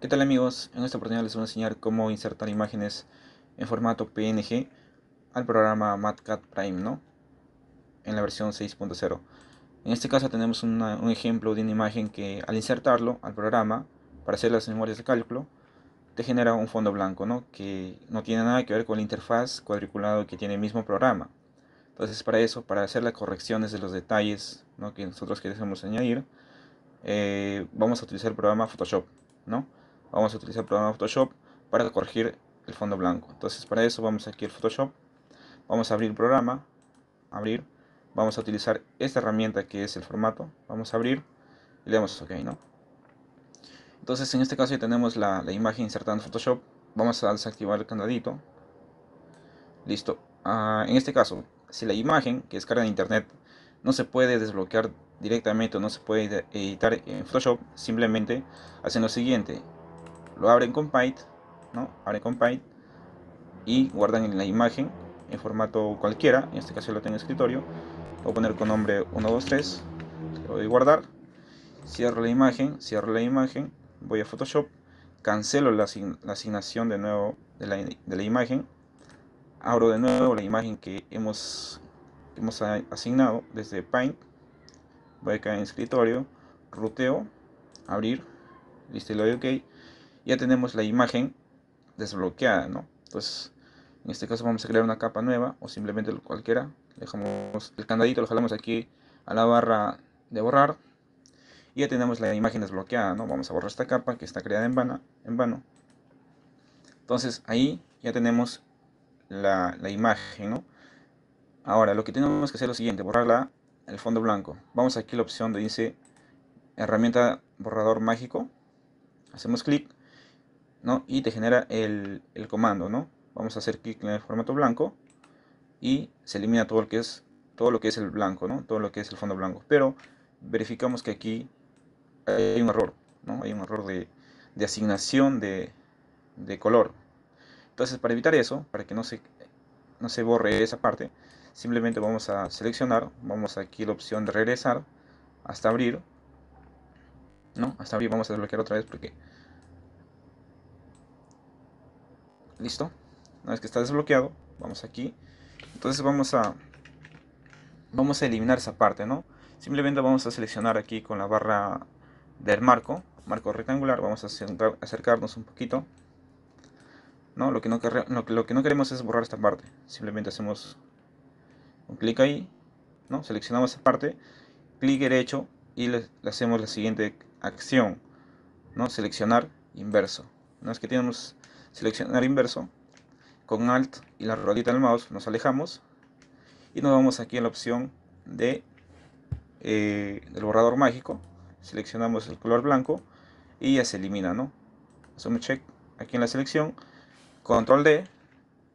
¿Qué tal amigos? En esta oportunidad les voy a enseñar cómo insertar imágenes en formato PNG al programa MatCat Prime, ¿no? En la versión 6.0. En este caso tenemos un ejemplo de una imagen que al insertarlo al programa para hacer las memorias de cálculo te genera un fondo blanco, ¿no? Que no tiene nada que ver con la interfaz cuadriculado que tiene el mismo programa. Entonces para eso, para hacer las correcciones de los detalles ¿no? que nosotros queremos añadir, eh, vamos a utilizar el programa Photoshop, ¿no? vamos a utilizar el programa Photoshop para corregir el fondo blanco. Entonces para eso vamos aquí al Photoshop, vamos a abrir el programa, abrir, vamos a utilizar esta herramienta que es el formato, vamos a abrir y le damos OK, ¿no? Entonces en este caso ya tenemos la, imagen insertada en Photoshop, vamos a desactivar el candadito, listo. Ah, en este caso, si la imagen que descarga en internet no se puede desbloquear directamente o no se puede editar en Photoshop, simplemente hacen lo siguiente, lo abren con Paint, ¿no? Abren con Paint y guardan en la imagen en formato cualquiera, en este caso lo tengo en escritorio, lo voy a poner con nombre 123, lo a guardar, cierro la imagen, cierro la imagen, voy a Photoshop, cancelo la, asignación de nuevo de la, imagen, abro de nuevo la imagen que hemos, hemos asignado desde Paint, voy acá en escritorio, ruteo, abrir, listo, le doy OK ya tenemos la imagen desbloqueada, ¿no? Entonces, en este caso vamos a crear una capa nueva o simplemente cualquiera. Dejamos el candadito, lo jalamos aquí a la barra de borrar. Y ya tenemos la imagen desbloqueada, ¿no? Vamos a borrar esta capa que está creada en vano. En vano. Entonces, ahí ya tenemos la, la imagen, ¿no? Ahora, lo que tenemos que hacer es lo siguiente, borrar el fondo blanco. Vamos aquí a la opción de dice herramienta borrador mágico. Hacemos clic y te genera el, comando. ¿no? Vamos a hacer clic en el formato blanco y se elimina todo lo que es, todo lo que es el blanco, ¿no? todo lo que es el fondo blanco. Pero verificamos que aquí eh, hay un error, ¿no? hay un error de, asignación de, de, color. Entonces para evitar eso, para que no se, no se borre esa parte, simplemente vamos a seleccionar, vamos aquí a la opción de regresar hasta abrir, ¿no? hasta abrir vamos a desbloquear otra vez porque Listo. Una vez que está desbloqueado, vamos aquí. Entonces vamos a, vamos a eliminar esa parte, ¿no? Simplemente vamos a seleccionar aquí con la barra del marco, marco rectangular, vamos a acercarnos un poquito. ¿no? Lo, que no lo que no queremos es borrar esta parte. Simplemente hacemos un clic ahí, ¿no? seleccionamos esa parte, clic derecho y le hacemos la siguiente acción. ¿no? Seleccionar inverso. Una vez que tenemos seleccionar inverso, con Alt y la ruedita del mouse nos alejamos y nos vamos aquí a la opción de, eh, del borrador mágico. Seleccionamos el color blanco y ya se elimina, ¿no? Hacemos check aquí en la selección, control D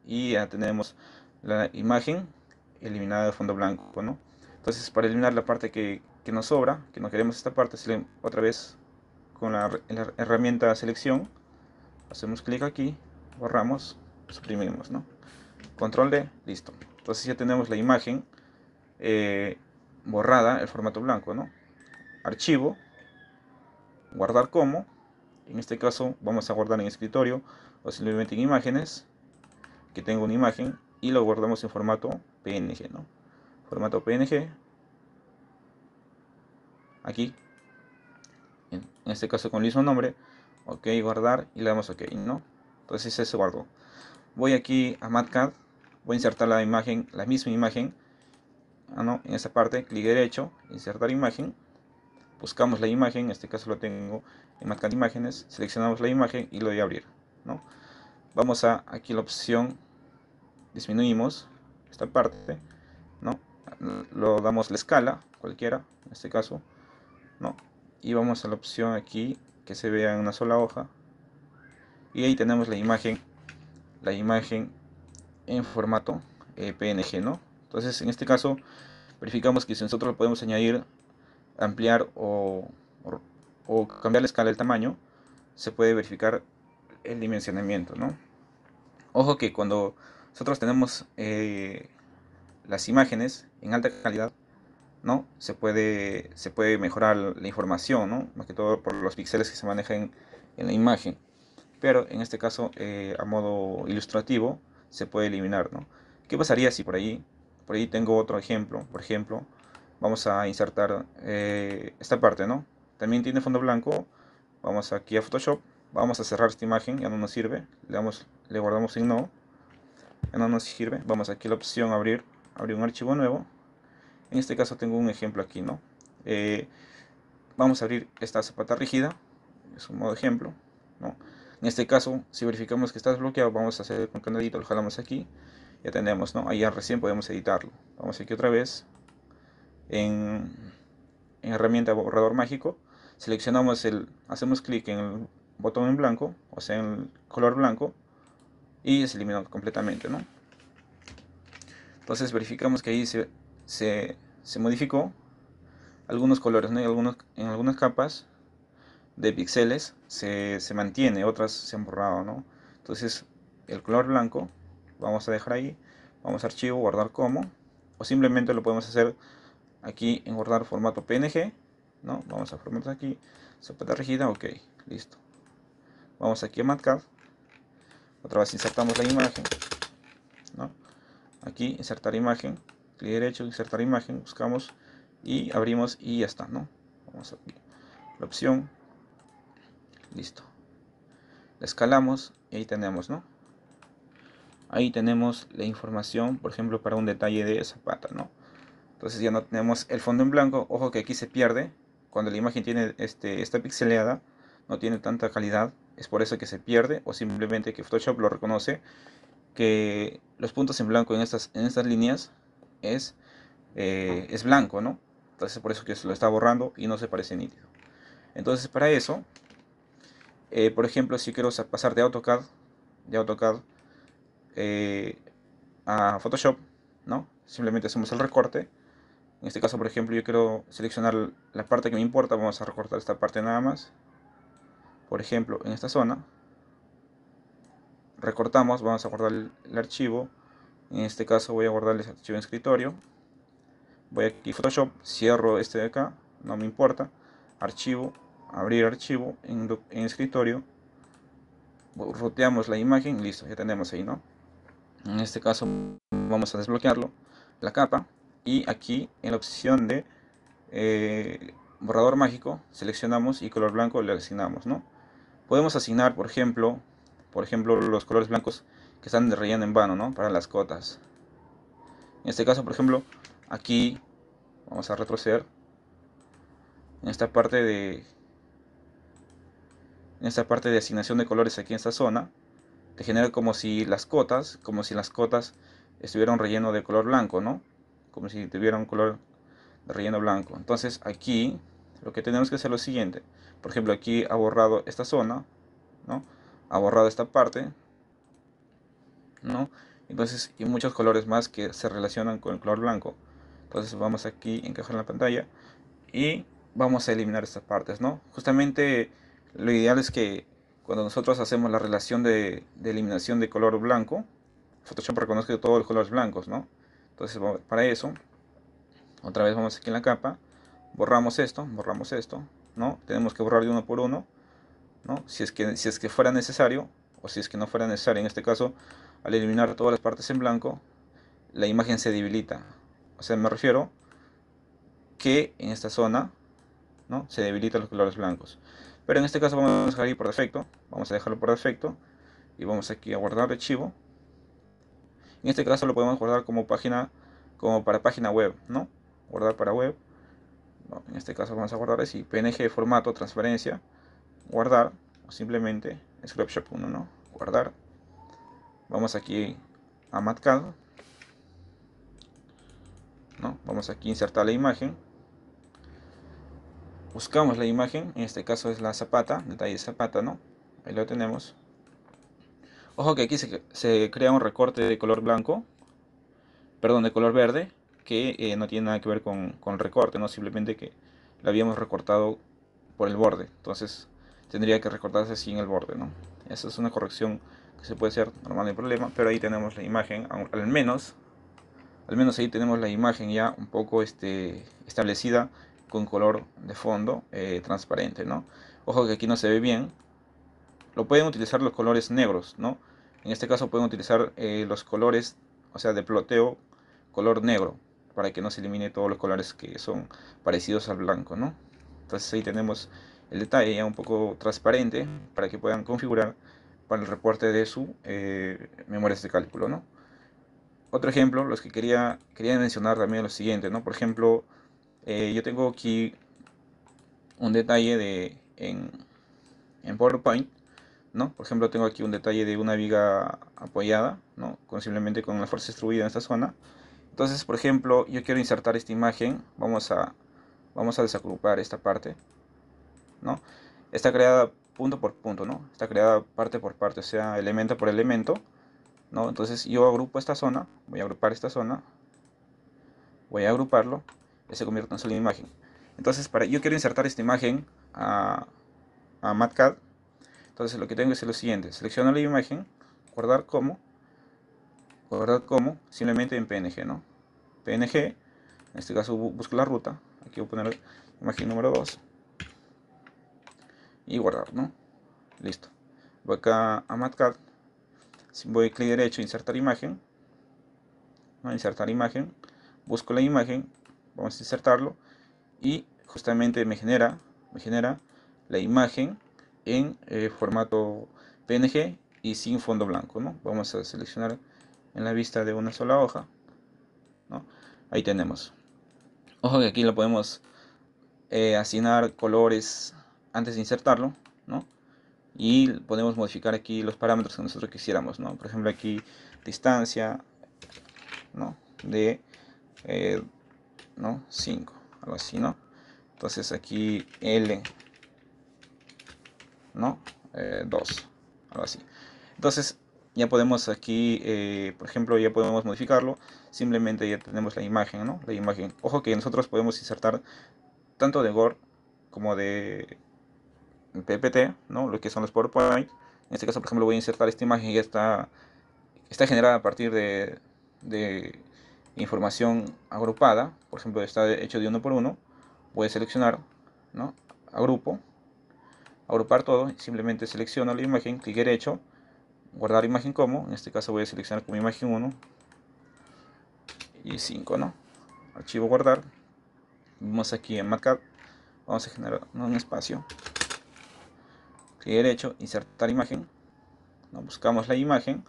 y ya tenemos la imagen eliminada de fondo blanco, ¿no? Entonces para eliminar la parte que, nos sobra, que no queremos esta parte, otra vez con la, la herramienta selección hacemos clic aquí, borramos, suprimimos, ¿no? Control D, listo. Entonces ya tenemos la imagen eh, borrada, el formato blanco, ¿no? Archivo, guardar como, en este caso vamos a guardar en escritorio o simplemente en imágenes, que tengo una imagen y lo guardamos en formato PNG, ¿no? Formato PNG, aquí, en este caso con el mismo nombre, ok guardar y le damos ok no entonces ese se guardó voy aquí a matcad voy a insertar la imagen la misma imagen ah, no, en esta parte clic derecho insertar imagen buscamos la imagen en este caso lo tengo en matcad imágenes seleccionamos la imagen y lo voy a abrir no vamos a aquí la opción disminuimos esta parte no lo damos la escala cualquiera en este caso no y vamos a la opción aquí que se vea en una sola hoja. Y ahí tenemos la imagen, la imagen en formato eh, PNG, ¿no? Entonces, en este caso, verificamos que si nosotros podemos añadir, ampliar o, o, cambiar la escala del tamaño, se puede verificar el dimensionamiento, ¿no? Ojo que cuando nosotros tenemos eh, las imágenes en alta calidad, ¿no? Se puede, se puede mejorar la información, Más que todo por los píxeles que se manejan en la imagen. Pero en este caso, eh, a modo ilustrativo, se puede eliminar, ¿no? ¿Qué pasaría si por ahí, por ahí tengo otro ejemplo, por ejemplo, vamos a insertar eh, esta parte, ¿no? También tiene fondo blanco, vamos aquí a Photoshop, vamos a cerrar esta imagen, ya no nos sirve, le, damos, le guardamos en no, ya no nos sirve, vamos aquí a la opción abrir, abrir un archivo nuevo, en este caso tengo un ejemplo aquí, ¿no? Eh, vamos a abrir esta zapata rígida, es un modo ejemplo, ¿no? En este caso, si verificamos que está desbloqueado, vamos a hacer con candadito, lo jalamos aquí, ya tenemos, ¿no? Ahí ya recién podemos editarlo. Vamos aquí otra vez, en, herramienta borrador mágico, seleccionamos el, hacemos clic en el botón en blanco, o sea, en el color blanco, y es eliminado completamente, ¿no? Entonces verificamos que ahí se se, modificó algunos colores, en, algunos, en algunas capas de píxeles se, mantiene, otras se han borrado, Entonces el color blanco vamos a dejar ahí, vamos a archivo, guardar como, o simplemente lo podemos hacer aquí en guardar formato PNG, ¿no? Vamos a formato aquí, zapata regida, ok, listo. Vamos aquí a MatCat, otra vez insertamos la imagen, Aquí insertar imagen, clic derecho, insertar imagen, buscamos y abrimos y ya está, ¿no? Vamos la opción, listo. La escalamos y ahí tenemos, ¿no? Ahí tenemos la información, por ejemplo, para un detalle de zapata, ¿no? Entonces ya no tenemos el fondo en blanco, ojo que aquí se pierde, cuando la imagen tiene este, está pixeleada, no tiene tanta calidad, es por eso que se pierde, o simplemente que Photoshop lo reconoce, que los puntos en blanco en estas, en estas líneas es, eh, es blanco, ¿no? Entonces por eso que se lo está borrando y no se parece nítido. Entonces para eso, eh, por ejemplo, si quiero pasar de AutoCAD, de AutoCAD eh, a Photoshop, ¿no? Simplemente hacemos el recorte. En este caso, por ejemplo, yo quiero seleccionar la parte que me importa. Vamos a recortar esta parte nada más. Por ejemplo, en esta zona. Recortamos, vamos a guardar el archivo. En este caso voy a guardarles archivo en escritorio. Voy aquí a Photoshop, cierro este de acá, no me importa. Archivo, abrir archivo en, escritorio. Roteamos la imagen, listo, ya tenemos ahí, ¿no? En este caso vamos a desbloquearlo, la capa. Y aquí en la opción de eh, borrador mágico, seleccionamos y color blanco le asignamos, ¿no? Podemos asignar, por ejemplo, por ejemplo, los colores blancos que están rellenando en vano, ¿no? Para las cotas. En este caso, por ejemplo, aquí vamos a retroceder. En esta parte de en esta parte de asignación de colores aquí en esta zona, te genera como si las cotas, como si las cotas estuvieran relleno de color blanco, ¿no? Como si tuvieran un color de relleno blanco. Entonces aquí lo que tenemos que hacer es lo siguiente. Por ejemplo, aquí ha borrado esta zona, ¿no? Ha borrado esta parte, ¿no? Entonces, y muchos colores más que se relacionan con el color blanco. Entonces vamos aquí, encajar en la pantalla y vamos a eliminar estas partes, ¿no? Justamente lo ideal es que cuando nosotros hacemos la relación de, eliminación de color blanco, Photoshop reconoce todos los colores blancos, ¿no? Entonces para eso, otra vez vamos aquí en la capa, borramos esto, borramos esto, ¿no? Tenemos que borrar de uno por uno, ¿no? Si es que, si es que fuera necesario, o si es que no fuera necesario en este caso, al eliminar todas las partes en blanco, la imagen se debilita. O sea, me refiero que en esta zona ¿no? se debilitan los colores blancos. Pero en este caso vamos a dejar por defecto. Vamos a dejarlo por defecto. Y vamos aquí a guardar archivo. En este caso lo podemos guardar como página, como para página web, ¿no? Guardar para web. en este caso vamos a guardar así, PNG, formato, transparencia guardar, o simplemente ScriptShop 1, Guardar. Vamos aquí a Matcal. ¿no? Vamos aquí a insertar la imagen. Buscamos la imagen, en este caso es la zapata, detalle zapata, ¿no? Ahí lo tenemos. Ojo que aquí se, crea un recorte de color blanco, perdón, de color verde, que eh, no tiene nada que ver con, recorte, ¿no? Simplemente que la habíamos recortado por el borde. Entonces tendría que recortarse así en el borde, ¿no? Esa es una corrección se puede ser normal, el problema, pero ahí tenemos la imagen, al menos, al menos ahí tenemos la imagen ya un poco este, establecida con color de fondo eh, transparente, ¿no? Ojo que aquí no se ve bien, lo pueden utilizar los colores negros, ¿no? En este caso pueden utilizar eh, los colores, o sea, de ploteo, color negro, para que no se elimine todos los colores que son parecidos al blanco, ¿no? Entonces ahí tenemos el detalle ya un poco transparente para que puedan configurar para el reporte de su eh, memoria de cálculo, ¿no? Otro ejemplo, los que quería, quería mencionar también lo siguiente, ¿no? Por ejemplo, eh, yo tengo aquí un detalle de en, en, PowerPoint, ¿no? Por ejemplo, tengo aquí un detalle de una viga apoyada, ¿no? Con, simplemente con la fuerza distribuida en esta zona. Entonces, por ejemplo, yo quiero insertar esta imagen, vamos a, vamos a desagrupar esta parte, ¿no? Está creada punto por punto, ¿no? Está creada parte por parte, o sea, elemento por elemento, ¿no? Entonces yo agrupo esta zona, voy a agrupar esta zona, voy a agruparlo, y se convierte en una imagen. Entonces, para, yo quiero insertar esta imagen a, a entonces lo que tengo es lo siguiente, selecciono la imagen, guardar como, guardar como, simplemente en PNG, ¿no? PNG, en este caso busco la ruta, aquí voy a poner imagen número 2, y guardar, ¿no? Listo. Voy acá a MatCat. Voy clic derecho, insertar imagen. Insertar imagen. Busco la imagen. Vamos a insertarlo. Y justamente me genera, me genera la imagen en eh, formato PNG y sin fondo blanco. ¿no? Vamos a seleccionar en la vista de una sola hoja. Ahí tenemos. Ojo que aquí lo podemos eh, asignar colores antes de insertarlo, ¿no? Y podemos modificar aquí los parámetros que nosotros quisiéramos, ¿no? Por ejemplo, aquí distancia, ¿no? De, eh, ¿no? 5, algo así, ¿no? Entonces aquí L, ¿no? 2, eh, algo así. Entonces ya podemos aquí, eh, por ejemplo, ya podemos modificarlo. Simplemente ya tenemos la imagen, ¿no? La imagen. Ojo que nosotros podemos insertar tanto de Gore como de PPT, ¿no? Lo que son los PowerPoint. En este caso, por ejemplo, voy a insertar esta imagen que está, está generada a partir de, de información agrupada. Por ejemplo, está hecho de uno por uno. Voy a seleccionar, ¿no? Agrupo. Agrupar todo. Simplemente selecciono la imagen, clic derecho. Guardar imagen como. En este caso voy a seleccionar como imagen 1. Y 5, ¿no? Archivo guardar. Vamos aquí en marcar. Vamos a generar un espacio clic derecho, insertar imagen, ¿no? buscamos la imagen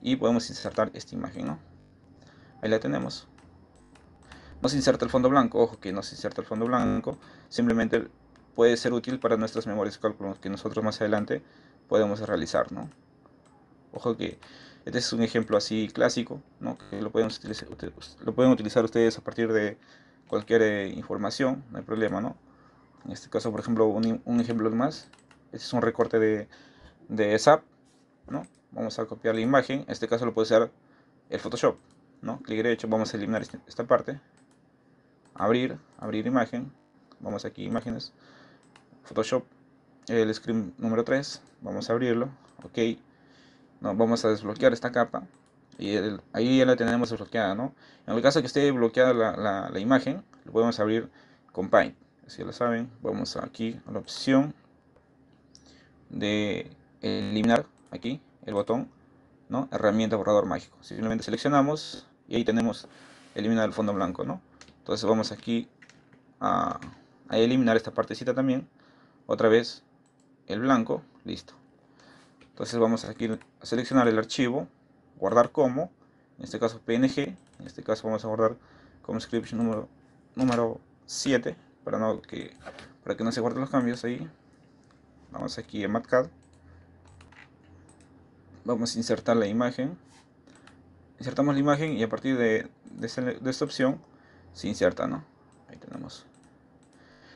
y podemos insertar esta imagen, ahí la tenemos. No se inserta el fondo blanco, ojo que no se inserta el fondo blanco, simplemente puede ser útil para nuestras memorias cálculo que nosotros más adelante podemos realizar, ¿no? Ojo que este es un ejemplo así clásico, Que lo pueden, utilizar, lo pueden utilizar ustedes a partir de cualquier eh, información, no hay problema, ¿no? En este caso, por ejemplo, un ejemplo más, este es un recorte de, de SAP, ¿no? Vamos a copiar la imagen. En este caso lo puede ser el Photoshop, ¿no? Clic derecho, vamos a eliminar este, esta parte. Abrir, abrir imagen. Vamos aquí, imágenes. Photoshop, el screen número 3. Vamos a abrirlo. Ok. No, vamos a desbloquear esta capa. Y ahí ya la tenemos desbloqueada, ¿no? En el caso que esté bloqueada la, la, la imagen, lo podemos abrir con Paint. Si lo saben, vamos aquí a la opción de eliminar aquí el botón ¿no? herramienta borrador mágico simplemente seleccionamos y ahí tenemos eliminar el fondo blanco ¿no? entonces vamos aquí a, eliminar esta partecita también otra vez el blanco listo entonces vamos aquí a seleccionar el archivo guardar como en este caso png en este caso vamos a guardar script número número 7 para no que para que no se guarden los cambios ahí vamos aquí a MatCAD vamos a insertar la imagen insertamos la imagen y a partir de, esta opción se inserta no ahí tenemos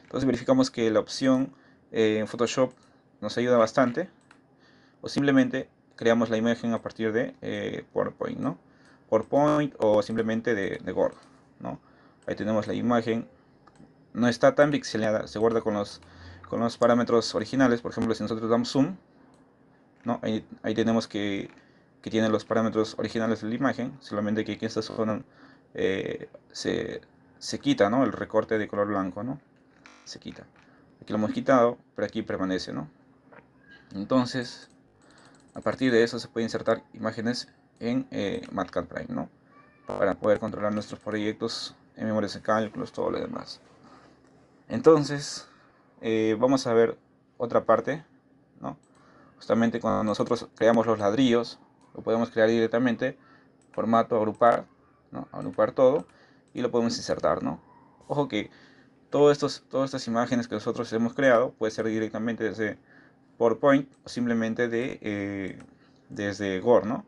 entonces verificamos que la opción eh, en Photoshop nos ayuda bastante o simplemente creamos la imagen a partir de eh, PowerPoint no PowerPoint o simplemente de, de no ahí tenemos la imagen no está tan pixelada se guarda con los con los parámetros originales. Por ejemplo, si nosotros damos zoom, ¿no? ahí, tenemos que, que tiene los parámetros originales de la imagen, solamente que aquí en esta zona eh, se, se, quita ¿no? el recorte de color blanco, ¿no? se quita. Aquí lo hemos quitado, pero aquí permanece. ¿no? Entonces, a partir de eso se puede insertar imágenes en eh, Prime, ¿no? Para poder controlar nuestros proyectos en memorias de cálculos, todo lo demás. Entonces, eh, vamos a ver otra parte, ¿no? Justamente cuando nosotros creamos los ladrillos, lo podemos crear directamente, formato, agrupar, ¿no? Agrupar todo y lo podemos insertar, ¿no? Ojo que todas estas imágenes que nosotros hemos creado puede ser directamente desde PowerPoint o simplemente de, eh, desde Gore, ¿no?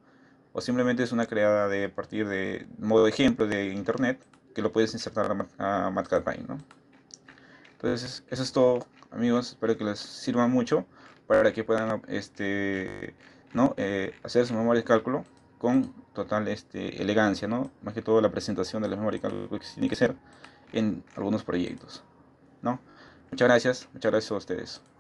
O simplemente es una creada de partir de modo ejemplo de internet que lo puedes insertar a, a ¿no? Entonces, eso es todo, amigos. Espero que les sirva mucho para que puedan este, ¿no? Eh, hacer su memoria de cálculo con total este, elegancia, ¿no? Más que todo la presentación de la memoria de cálculo que tiene que ser en algunos proyectos, ¿no? Muchas gracias, muchas gracias a ustedes.